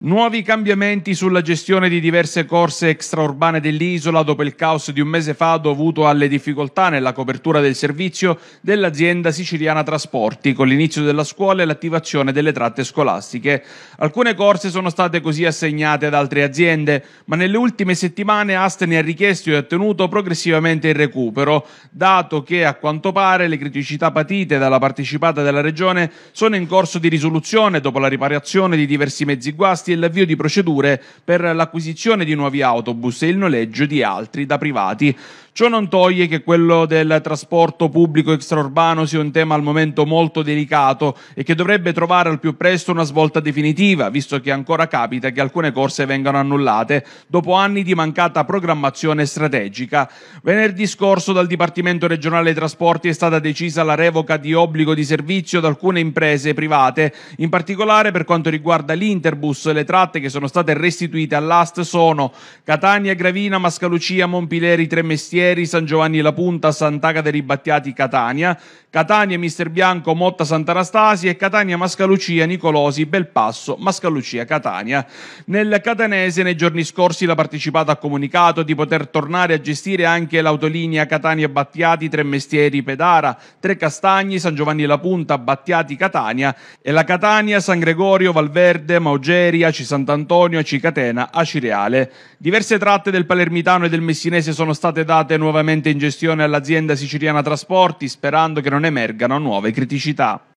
Nuovi cambiamenti sulla gestione di diverse corse extraurbane dell'isola dopo il caos di un mese fa dovuto alle difficoltà nella copertura del servizio dell'azienda siciliana Trasporti con l'inizio della scuola e l'attivazione delle tratte scolastiche. Alcune corse sono state così assegnate ad altre aziende, ma nelle ultime settimane Ast ha richiesto e ottenuto progressivamente il recupero, dato che a quanto pare le criticità patite dalla partecipata della regione sono in corso di risoluzione dopo la riparazione di diversi mezzi guasti incassi e l'avvio di procedure per l'acquisizione di nuovi autobus e il noleggio di altri da privati. Ciò non toglie che quello del trasporto pubblico extraurbano sia un tema al momento molto delicato e che dovrebbe trovare al più presto una svolta definitiva, visto che ancora capita che alcune corse vengano annullate dopo anni di mancata programmazione strategica. Venerdì scorso dal Dipartimento regionale dei trasporti è stata decisa la revoca di obbligo di servizio da alcune imprese private, in particolare per quanto riguarda l'Interbus, le tratte che sono state restituite all'AST sono Catania, Gravina, Mascalucia, Montpileri, Tremestieri, Cagliari, San Giovanni La Punta, Sant'Agata Ribattiati, Catania, Catania, Mister Bianco, Motta, Sant'Anastasia e Catania, Mascalucia, Nicolosi, Belpasso, Mascalucia, Catania. Nel catanese nei giorni scorsi la partecipata ha comunicato di poter tornare a gestire anche l'autolinea Catania Battiati, Tre Mestieri, Pedara, Tre Castagni, San Giovanni La Punta, Battiati, Catania e la Catania, San Gregorio, Valverde, Maugeri, Aci Sant'Antonio, Aci Catena, Aci Reale. Diverse tratte del palermitano e del messinese sono state date date nuovamente in gestione all'azienda siciliana trasporti, sperando che non emergano nuove criticità.